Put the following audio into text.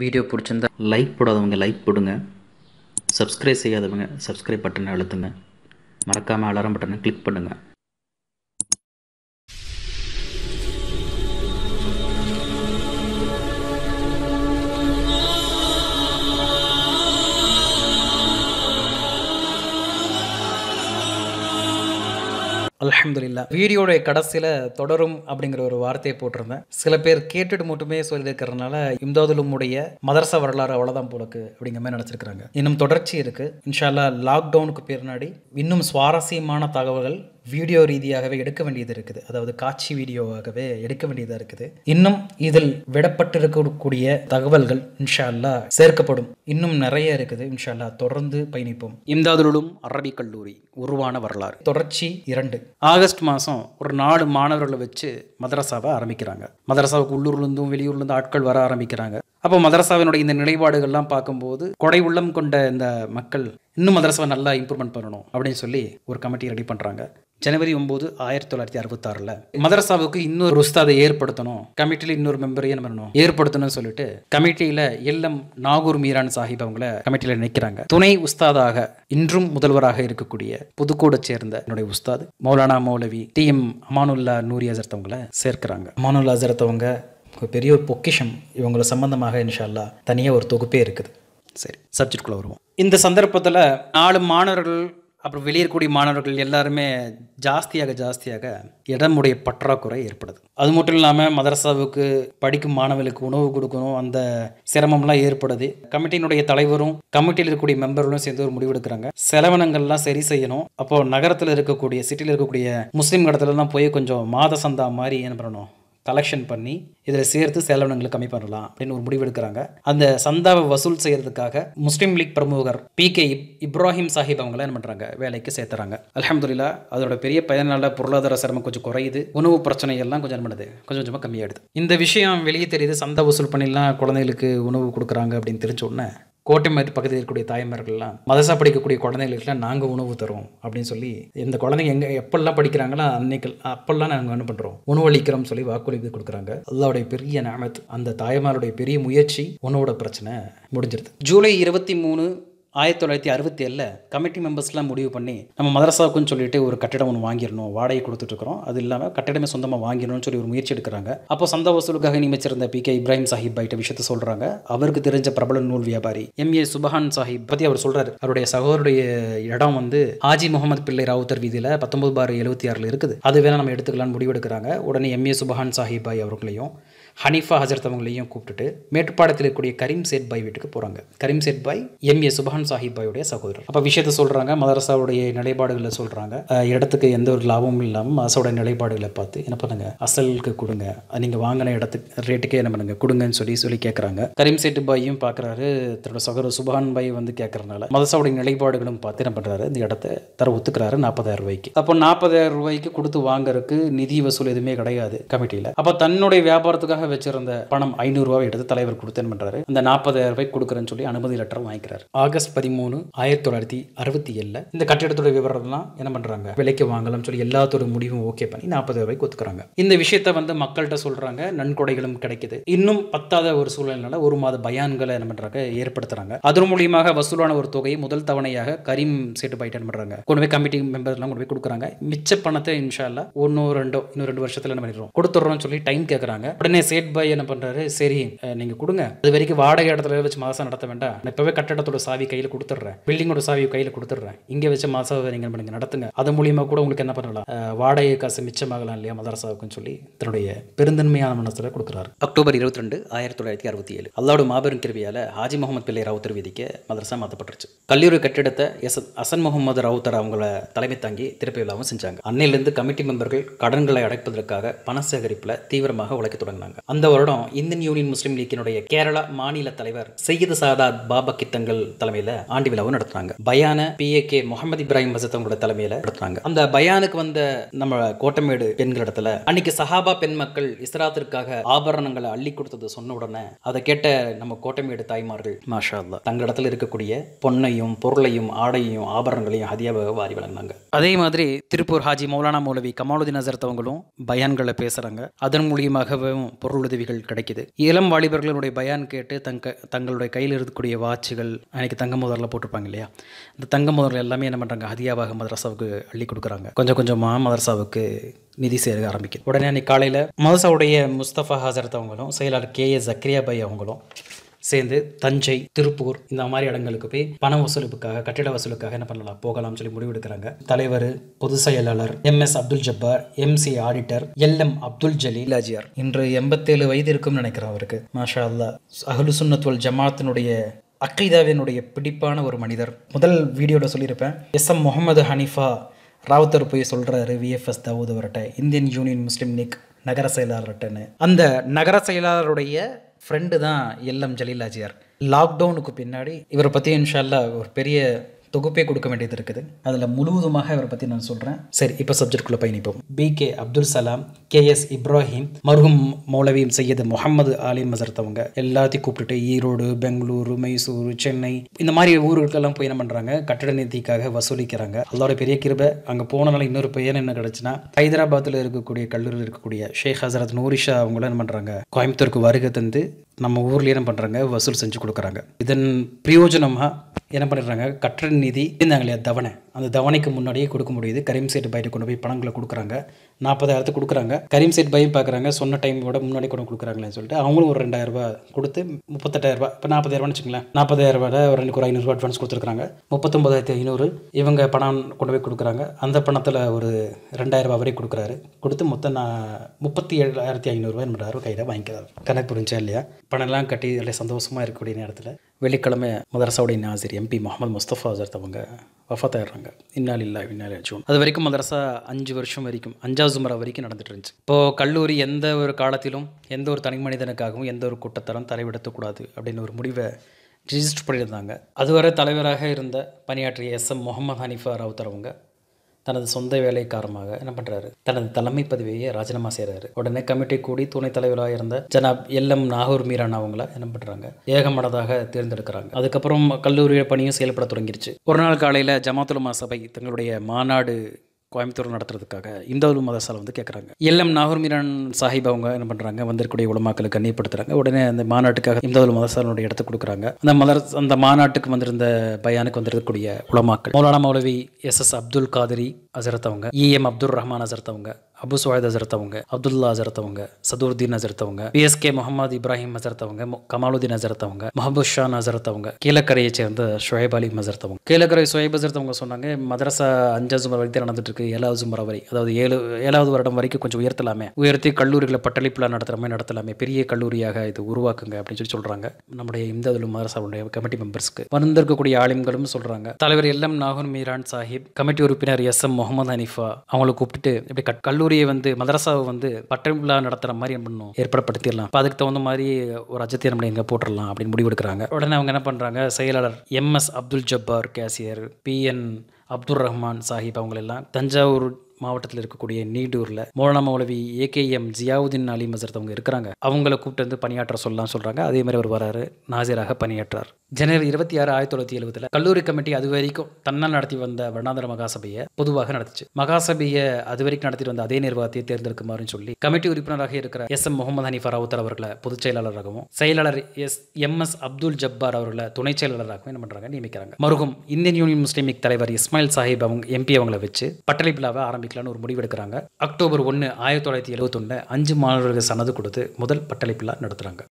video பிடிச்சிருந்தா like போடாதவங்க like போடுங்க சப்ஸ்கிரைப் செய்யாதவங்க சப்ஸ்கிரைப் பட்டனை அழுத்துங்க மறக்காமல் அலாரம் பட்டனை கிளிக் பண்ணுங்கள் அலமதுல்லா வீடியோடைய கடைசியில் தொடரும் அப்படிங்கிற ஒரு வார்த்தையை போட்டிருந்தேன் சில பேர் கேட்டுட்டு மட்டுமே சொல்லியிருக்கிறதுனால இம்தாதுலுமுடைய மதரச வரலாறு அவ்வளோதான் போலக்கு அப்படிங்கிற மாதிரி நினச்சிருக்கிறாங்க இன்னும் தொடர்ச்சி இருக்குது இன்ஷால்லா லாக்டவுனுக்கு பின்னாடி இன்னும் சுவாரஸ்யமான தகவல்கள் வீடியோ ரீதியாகவே எடுக்க வேண்டியது இருக்குது அதாவது காட்சி வீடியோவாகவே எடுக்க வேண்டியதாக இருக்குது இன்னும் இதில் விடப்பட்டிருக்கக்கூடிய தகவல்கள் இன்ஷால்லா சேர்க்கப்படும் இன்னும் நிறைய இருக்குது இன்ஷால்லா தொடர்ந்து பயணிப்போம் இம்தாதுலுளும் அரபிக் கல்லூரி உருவான வரலாறு தொடர்ச்சி இரண்டு ஆகஸ்ட் மாதம் ஒரு நாலு மாணவர்களை வச்சு மதரசாவை ஆரம்பிக்கிறாங்க மதரசாவுக்கு உள்ளூர்லேருந்தும் வெளியூர்லேருந்து ஆட்கள் வர ஆரம்பிக்கிறாங்க அப்போ மதரசாவினுடைய இந்த நிலைப்பாடுகள்லாம் பார்க்கும்போது கொடை உள்ளம் கொண்ட இந்த மக்கள் இன்னும் மதரசாவை நல்லா இம்ப்ரூவ்மெண்ட் பண்ணணும் அப்படின்னு சொல்லி ஒரு கமிட்டி ரெடி பண்ணுறாங்க ஜனவரி ஒம்பது ஆயிரத்தி தொள்ளாயிரத்தி அறுபத்தாறுல மதரசாவுக்கு இன்னொரு உஸ்தாதை ஏற்படுத்தணும் கமிட்டியில் இன்னொரு மெம்பரையும் என்ன பண்ணணும் ஏற்படுத்தணும்னு சொல்லிட்டு கமிட்டியில் எல்லம் நாகூர் மீரான் சாஹிப் அவங்கள கமிட்டியில் நினைக்கிறாங்க துணை உஸ்தாதாக இன்றும் முதல்வராக இருக்கக்கூடிய புதுக்கோடை சேர்ந்த என்னுடைய உஸ்தாது மௌலானா மௌலவி டி எம் அமானுல்லா நூரி அசரத் அவங்கள சேர்க்கிறாங்க அமானுல்லா அசரத் அவங்க பெரிய ஒரு பொக்கிஷம் இவங்களை சம்பந்தமாக இன்ஷால்லா தனியாக ஒரு தொகுப்பே இருக்குது சரி சப்ஜெக்ட்குள்ளே வருவோம் இந்த சந்தர்ப்பத்தில் நாலு மாணவர்கள் அப்புறம் வெளியேறக்கூடிய மாணவர்கள் எல்லாருமே ஜாஸ்தியாக ஜாஸ்தியாக இடமுடைய பற்றாக்குறை ஏற்படுது அது மட்டும் இல்லாமல் மதரசாவுக்கு படிக்கும் மாணவர்களுக்கு உணவு கொடுக்கணும் அந்த சிரமம்லாம் ஏற்படுது கமிட்டியினுடைய தலைவரும் கமிட்டியில் இருக்கக்கூடிய மெம்பர்களும் சேர்ந்து ஒரு முடிவெடுக்கிறாங்க செலவினங்கள்லாம் சரி செய்யணும் அப்போது நகரத்தில் இருக்கக்கூடிய சிட்டியில் இருக்கக்கூடிய முஸ்லீம் இடத்துலலாம் போய் கொஞ்சம் மாத சந்தா மாதிரி என்ன பண்ணணும் கலெக்ஷன் பண்ணி இதில் சேர்த்து செலவினங்களை கம்மி பண்ணலாம் அப்படின்னு ஒரு முடிவு எடுக்கிறாங்க அந்த சந்தாவை வசூல் செய்கிறதுக்காக முஸ்லீம் லீக் பிரமுகர் பி கே இப்ராஹிம் சாஹிப் அவங்கள என்ன பண்ணுறாங்க வேலைக்கு சேர்த்துறாங்க அலமதுல்லா அதோட பெரிய பயனால பொருளாதார சிரமம் கொஞ்சம் குறையுது உணவு பிரச்சனை எல்லாம் கொஞ்சம் பண்ணுது கொஞ்சம் கொஞ்சமாக கம்மியாகிடுது இந்த விஷயம் வெளியே தெரியுது சந்தா வசூல் பண்ணிலாம் குழந்தைகளுக்கு உணவு கொடுக்குறாங்க அப்படின்னு தெரிஞ்ச உடனே கோட்டை மாதிரி பக்கத்தில் இருக்கக்கூடிய தாய்மார்கள்லாம் மதசா படிக்கக்கூடிய குழந்தைகளுக்குலாம் நாங்கள் உணவு தரோம் அப்படின்னு சொல்லி இந்த குழந்தைங்க எங்கே எப்பெல்லாம் படிக்கிறாங்களோ அன்னைக்கு அப்பெல்லாம் நாங்கள் என்ன பண்ணுறோம் உணவு அளிக்கிறோம் சொல்லி வாக்குறுதி கொடுக்குறாங்க அல்லாவுடைய பெரிய நாமத் அந்த தாய்மாரோடைய பெரிய முயற்சி உணவோட பிரச்சனை முடிஞ்சிருது ஜூலை இருபத்தி மூணு ஆயிரத்தி தொள்ளாயிரத்தி அறுபத்தி ஏழில் கமிட்டி மெம்பர்ஸ்லாம் முடிவு பண்ணி நம்ம மதரசாவுக்குன்னு சொல்லிட்டு ஒரு கட்டிடம் ஒன்று வாங்கிடணும் வாடகை கொடுத்துட்ருக்கோம் அது இல்லாமல் கட்டிடமே சொந்தமாக வாங்கிடணும்னு சொல்லி ஒரு முயற்சி எடுக்கிறாங்க அப்போ சந்த வசூலுக்காக நியமிச்சிருந்த பி கே இப்ராஹிம் சாஹிப் பைட்ட விஷயத்தை சொல்கிறாங்க அவருக்கு தெரிஞ்ச பிரபல நூல் வியாபாரி எம் ஏ சுபஹான் சாஹிப் பற்றி அவர் சொல்கிறார் அவருடைய சகோதருடைய இடம் வந்து ஆஜி முகமது பிள்ளை ராவுத்தர் வீதியில் பத்தொன்பது பார் எழுபத்தி ஆறில் இருக்குது அது வேணால் நம்ம எடுத்துக்கலாம்னு முடிவெடுக்கிறாங்க உடனே எம் ஏ சுபஹான் சாஹிப் பாய் அவர்களையும் ஹனீஃபா ஹசரத் அவங்களையும் கூப்பிட்டுட்டு மேட்டுப்பாடத்தில் இருக்கக்கூடிய கரீம் சேட் பாய் வீட்டுக்கு போகிறாங்க கரீம் சேட் பாய் எம் ஏ சுபஹான் சாஹிப் பாயுடைய சகோதரர் அப்போ விஷயத்தை சொல்கிறாங்க மதரசாவுடைய நிலைப்பாடுகளை சொல்கிறாங்க இடத்துக்கு எந்த ஒரு லாபமும் இல்லாமல் மதரசாவுடைய நிலைப்பாடுகளை பார்த்து என்ன பண்ணுங்க அசலுக்கு கொடுங்க நீங்கள் வாங்கின இடத்துக்கு ரேட்டுக்கே என்ன பண்ணுங்க கொடுங்கன்னு சொல்லி சொல்லி கேட்குறாங்க கரீம் சேட் பாயும் பார்க்குறாரு தன்னோட சகோதரர் சுபஹான் பாய் வந்து கேட்குறனால மதரசாவுடைய நிலைப்பாடுகளும் பார்த்து என்ன பண்ணுறாரு இந்த இடத்த தர ஒத்துக்கிறாரு நாற்பதாயிரம் ரூபாய்க்கு அப்போ நாற்பதாயிரம் ரூபாய்க்கு கொடுத்து வாங்குறதுக்கு நிதி வசூல் எதுவுமே கிடையாது கமிட்டியில் அப்போ தன்னுடைய வியாபாரத்துக்காக பணமாக வச்சிருந்த பணம் ஐநூறு ரூபாய் எடுத்து தலைவர் கொடுத்தேன் பண்ணுறாரு அந்த நாற்பதாயிரம் ரூபாய் கொடுக்குறேன்னு சொல்லி அனுமதி லெட்டர் வாங்கிக்கிறார் ஆகஸ்ட் பதிமூணு ஆயிரத்தி தொள்ளாயிரத்தி அறுபத்தி ஏழு இந்த கட்டிடத்தோட தான் என்ன பண்றாங்க விலைக்கு வாங்கலாம் சொல்லி எல்லாத்தோட முடிவும் ஓகே பண்ணி நாற்பது ரூபாய்க்கு ஒத்துக்கிறாங்க இந்த விஷயத்த வந்து மக்கள்கிட்ட சொல்றாங்க நன்கொடைகளும் கிடைக்குது இன்னும் பத்தாத ஒரு சூழ்நிலைனால ஒரு மாத பயான்களை என்ன பண்றாங்க ஏற்படுத்துறாங்க அதன் மூலியமாக வசூலான ஒரு தொகையை முதல் தவணையாக கரீம் சேட்டுபாய் என்ன பண்றாங்க கொண்டு போய் கமிட்டி மெம்பர்லாம் கொண்டு போய் கொடுக்குறாங்க மிச்ச பணத்தை இன்ஷால்லா ஒன்றோ ரெண்டோ இன்னும் ரெண்டு வருஷத்துல என்ன பண்ணிடுறோம் கொடுத்துறோம் சொல்லி டைம் கேட்குறாங்க உடனே சேட் பாய் என்ன பண்ணுறாரு சரி நீங்கள் கொடுங்க அது வரைக்கும் வாடகை இடத்துல வச்சு மாதம் நடத்த வேண்டாம் நான் இப்போவே கட்டடத்தோட சாவி கையில் கொடுத்துட்றேன் பில்டிங்கோட சாவி கையில் கொடுத்துட்றேன் இங்கே வச்சு மாதம் நீங்கள் பண்ணுங்க நடத்துங்க அது மூலியமாக கூட உங்களுக்கு என்ன பண்ணலாம் வாடகை காசு மிச்சமாகலாம் இல்லையா மதரசாவுக்குன்னு சொல்லி தன்னுடைய பெருந்தன்மையான மனசில் கொடுக்குறாரு அக்டோபர் இருபத்தி ரெண்டு ஆயிரத்தி தொள்ளாயிரத்தி அறுபத்தி ஏழு அல்லாவோட மாபெரும் கிருவியால் ஹாஜி முகமது பிள்ளை ராவுத்தர் வீதிக்கு மதரசா மாற்றப்பட்டுருச்சு கல்லூரி கட்டிடத்தை எஸ் அசன் முகமது ராவுத்தர் அவங்கள தலைமை தாங்கி திருப்பி விழாவும் செஞ்சாங்க அன்னையிலிருந்து கமிட்டி மெம்பர்கள் கடன்களை அடைப்பதற்காக பண சேகரிப்பில் தீவிரமாக உழைக்க தொடங்கினாங்க அந்த வருடம் இந்தியன் யூனியன் முஸ்லீம் லீக்கினுடைய கேரள மாநில தலைவர் சையது சாதாத் பாபா கித்தங்கள் தலைமையில ஆண்டு விழாவும் நடத்துறாங்க பயான P A K Mohammed Ibrahim அவங்களோட தலைமையில நடத்துறாங்க அந்த பயானுக்கு வந்த நம்ம கோட்டமேடு பெண்கள் இடத்துல அன்னைக்கு சஹாபா பெண் மக்கள் இஸ்ராத்திற்காக ஆபரணங்களை அள்ளி கொடுத்தது சொன்ன உடனே அதை கேட்ட நம்ம கோட்டமேடு தாய்மார்கள் மாஷா அல்லா இடத்துல இருக்கக்கூடிய பொன்னையும் பொருளையும் ஆடையும் ஆபரணங்களையும் அதிகமாக வாரி வழங்கினாங்க அதே மாதிரி திருப்பூர் ஹாஜி மௌலானா மௌலவி கமாலுதீன் அவங்களும் பயான்களை பேசுறாங்க அதன் மூலியமாகவும் பொருளுதவிகள் கிடைக்குது இளம் வாலிபர்களுடைய பயான் கேட்டு தங்க தங்களுடைய கையில் இருக்கக்கூடிய வாட்சுகள் அன்றைக்கி தங்க முதல்ல போட்டிருப்பாங்க இல்லையா இந்த தங்க முதல் எல்லாமே என்ன பண்ணுறாங்க அதிகாவாக மதரசாவுக்கு அள்ளி கொடுக்குறாங்க கொஞ்சம் கொஞ்சமாக மதரசாவுக்கு நிதி சேர ஆரம்பிக்குது உடனே அன்றைக்கி காலையில் மதரசாவுடைய முஸ்தபா ஹாசரத் அவங்களும் செயலாளர் கே ஏ ஜக்ரியா பை அவங்களும் சேர்ந்து தஞ்சை திருப்பூர் இந்த மாதிரி இடங்களுக்கு போய் பண வசூலுக்காக கட்டிட வசூலுக்காக என்ன பண்ணலாம் போகலாம்னு சொல்லி முடிவெடுக்கிறாங்க தலைவர் பொதுச் செயலாளர் M S Abdul Jabbar M C auditor L M Abdul Jaleel அஜியார் இன்று எண்பத்தேழு வயது இருக்கும்னு நினைக்கிறேன் அவருக்கு மாஷா அல்லா அகலு சுன்னத்துவல் ஜமாத்தினுடைய அக்கைதாவினுடைய பிடிப்பான ஒரு மனிதர் முதல் வீடியோவில் சொல்லியிருப்பேன் எஸ் எம் முகமது ஹனிஃபா ராவுத்தர் போய் சொல்கிறாரு விஎஃப்எஸ் தாவூத் அவர்கிட்ட இந்தியன் யூனியன் முஸ்லீம் லீக் நகர செயலாளர்கிட்டன்னு அந்த நகர செயலாளருடைய ஃப்ரெண்டு தான் எல்எம் ஜலீலாஜியார் லாக்டவுனுக்கு பின்னாடி இவரை பற்றி இன்ஷால்லா ஒரு பெரிய தொகுப்பே கொடுக்க வேண்டியது இருக்குது அதில் முழுவதுமாக இவரை பற்றி நான் சொல்கிறேன் சரி இப்போ சப்ஜெக்ட்குள்ளே பயணிப்போம் B K Abdul Salam K S Ibrahim மருகும் மௌலவியும் செய்யது முகமது ஆலி மசர்த்தவங்க எல்லாத்தையும் கூப்பிட்டுட்டு ஈரோடு பெங்களூரு மைசூர் சென்னை இந்த மாதிரி ஊர்களுக்கெல்லாம் போய் என்ன பண்ணுறாங்க கட்டட நிதிக்காக வசூலிக்கிறாங்க அதோட பெரிய கிருபை அங்கே போனனால இன்னொரு பெயர் என்ன கிடச்சுன்னா ஹைதராபாத்தில் இருக்கக்கூடிய கல்லூரியில் இருக்கக்கூடிய ஷேக் ஹசரத் நூரிஷா அவங்களும் என்ன பண்ணுறாங்க கோயம்புத்தூருக்கு வருகை தந்து நம்ம ஊர்லேயே என்ன பண்ணுறாங்க வசூல் செஞ்சு கொடுக்குறாங்க இதன் பிரயோஜனமாக என்ன பண்ணிடுறாங்க கற்றல் நிதி இருந்தாங்க இல்லையா தவணை அந்த தவணைக்கு முன்னாடியே கொடுக்க முடியுது கரிம் சேட்டு பயிட்டு கொண்டு போய் பணங்களை கொடுக்குறாங்க நாற்பதாயிரத்து கொடுக்குறாங்க கரீம் சைட் பையும் பார்க்குறாங்க சொன்ன டைம் விட முன்னாடி கூட கொடுக்குறாங்களேன்னு சொல்லிட்டு அவங்களும் ஒரு ரெண்டாயிரரூபா கொடுத்து முப்பத்தெட்டாயிரரூபா இப்போ நாற்பதாயிரரூபான்னு வச்சுங்களேன் நாற்பதாயிரரூபாட ஒரு ரெண்டு ஒரு ஐநூறுரூவா அட்வான்ஸ் கொடுத்துருக்காங்க முப்பத்தொம்பதாயிரத்து ஐநூறு இவங்க பணம் கொண்டு போய் கொடுக்குறாங்க அந்த பணத்தில் ஒரு ரெண்டாயிரரூபா வரை கொடுக்குறாரு கொடுத்து மொத்தம் நான் முப்பத்தி ஏழாயிரத்தி ஐநூறுரூவா ரெண்டாயிரம் கையில் வாங்கிக்கிறார் கணக்கு புரிஞ்சா இல்லையா பணம்லாம் கட்டி அதில் சந்தோஷமாக இருக்கக்கூடிய நேரத்தில் வெள்ளிக்கிழமை மதரசாவுடைய ஆசிரியர் எம்பி முகமது முஸ்தபா ஹசரத் அவங்க வஃத் இன்னால் இல்லை இன்னால் ஆச்சும் அது வரைக்கும் மதரசா அஞ்சு வருஷம் வரைக்கும் அஞ்சாவது முறை வரைக்கும் நடந்துட்டு இருந்துச்சு இப்போது கல்லூரி எந்த ஒரு காலத்திலும் எந்த ஒரு தனி மனிதனுக்காகவும் எந்த ஒரு கூட்டத்தரம் தலைவிடத்தக்கூடாது அப்படின்னு ஒரு முடிவை ரிஜிஸ்டர் பண்ணியிருந்தாங்க அதுவரை தலைவராக இருந்த பணியாற்றிய எஸ் எம் முகமது ஹனிஃபா ராவுத்தர் தனது சொந்த வேலை காரணமாக என்ன பண்றாரு தனது தலைமை பதவியை ராஜினாமா செய்கிறாரு உடனே கமிட்டி கூடி துணைத் தலைவராக இருந்த ஜனாப் எல் எம் நாகூர் மீரான் அவங்கள என்ன பண்றாங்க ஏகமனதாக தேர்ந்தெடுக்கிறாங்க அதுக்கப்புறம் கல்லூரிய பணியும் செயல்பட தொடங்கிருச்சு ஒரு நாள் காலையில் ஜமாத்துலமா சபை தங்களுடைய மாநாடு கோயம்புத்தூர் நடத்துறதுக்காக இந்தாலு மதசாலை வந்து கேட்குறாங்க எல்எம் நாகூர் மீரான் சாஹிப் அவங்க என்ன பண்ணுறாங்க வந்திருக்கக்கூடிய உலமாக்களை கண்ணியப்படுத்துகிறாங்க உடனே அந்த மாநாட்டுக்காக இந்தாலு மதசாலனுடைய இடத்தை கொடுக்குறாங்க அந்த மலர் அந்த மாநாட்டுக்கு வந்திருந்த பயானுக்கு வந்திருக்கக்கூடிய உலமாக்கள் மௌலானா மௌலவி எஸ் எஸ் அப்துல் காதிரி அசரத் அவங்க இஎம் அப்துல் ரஹ்மான் அசரத் அவங்க அபு சுவாயத் ஹசரத்தவங்க அப்துல்லா ஹசரத்தவங்க சதுர்தீன் ஹசரத்தவங்க B S K Mohammed Ibrahim அவங்க கமாலுதீன் ஹசரத்தவங்க மஹபூத் ஷான் அவங்க கீழக்கரையை சேர்ந்த ஷுஹேப் அலி ஹசரத்தவங்க கீழக்கரை சுஹேப் அவங்க சொன்னாங்க மதரசா அஞ்சாவது முறை வரைக்கும் நடந்துட்டு இருக்கு ஏழாவது முறை வரை அதாவது ஏழு ஏழாவது வருடம் வரைக்கும் கொஞ்சம் உயர்த்தலாமே உயர்த்தி கல்லூரிகளை பட்டளிப்புலாம் நடத்துற மாதிரி நடத்தலாமே பெரிய கல்லூரியாக இது உருவாக்குங்க அப்படின்னு சொல்லி சொல்றாங்க நம்முடைய இந்த மதரசாவுடைய கமிட்டி மெம்பர்ஸ்க்கு வந்திருக்கக்கூடிய ஆளுங்களும் சொல்றாங்க தலைவர் L M Nagoor Meeran Sahib committee உறுப்பினர் எஸ் எம் முகமது அனிஃபா அவங்களை கூப்பிட்டு இப்படி கல்லூரி கல்லூரியை வந்து மதரசாவை வந்து பட்டம் விழா நடத்துகிற மாதிரி என்ன பண்ணும் ஏற்படப்படுத்திடலாம் இப்போ அதுக்கு தகுந்த மாதிரி ஒரு அஜத்தை நம்மளை எங்கே போட்டுடலாம் அப்படின்னு முடிவெடுக்கிறாங்க உடனே அவங்க என்ன பண்ணுறாங்க செயலாளர் M S Abdul Jabbar cashier N Abdul Rahman Sahib அவங்களெல்லாம் தஞ்சாவூர் மாவட்டத்தில் இருக்கக்கூடிய நீடூரில் மௌலானா மௌலவி ஏகேஎம் ஜியாவுதீன் அலி மசரத் அவங்க இருக்கிறாங்க அவங்கள கூப்பிட்டு வந்து பணியாற்ற சொல்லலாம் சொல்கிறாங்க அதே மாதிரி அவர் வராரு நாசிராக பணியாற்றார் ஜனவரி இருபத்தி ஆறு ஆயிரத்தி தொள்ளாயிரத்தி எழுபதுல கல்லூரி கமிட்டி அது வரைக்கும் தன்னால் நடத்தி வந்த வருடாந்திர மகாசபையை பொதுவாக நடத்துச்சு மகாசபையை அது வரைக்கும் நடத்திட்டு வந்த அதே நிர்வாகத்தை தேர்ந்தெடுக்குமாறுன்னு சொல்லி கமிட்டி உறுப்பினராக இருக்கிற எஸ் எம் முகமது ஹனீஃப் ராவுத்தர் அவர்களை பொதுச் செயலாளராகவும் செயலாளர் S M S Abdul Jabbar அவர்களை துணை செயலாளராகவும் என்ன பண்ணுறாங்க நியமிக்கிறாங்க மருகும் இந்தியன் யூனியன் முஸ்லீம் தலைவர் இஸ்மாயில் சாஹிப் அவங்க எம்பி அவங்களை வச்சு பட்டளிப்பிழாவை ஆரம்பிக்க ஆரம்பிக்கலாம்னு ஒரு முடிவு எடுக்கிறாங்க அக்டோபர் ஒன்று ஆயிரத்தி தொள்ளாயிரத்தி எழுவத்தொன்னு அஞ்சு மாணவர்கள் சனது கொடுத்து முதல் பட்டளிப்பு நடத்துகிறாங்க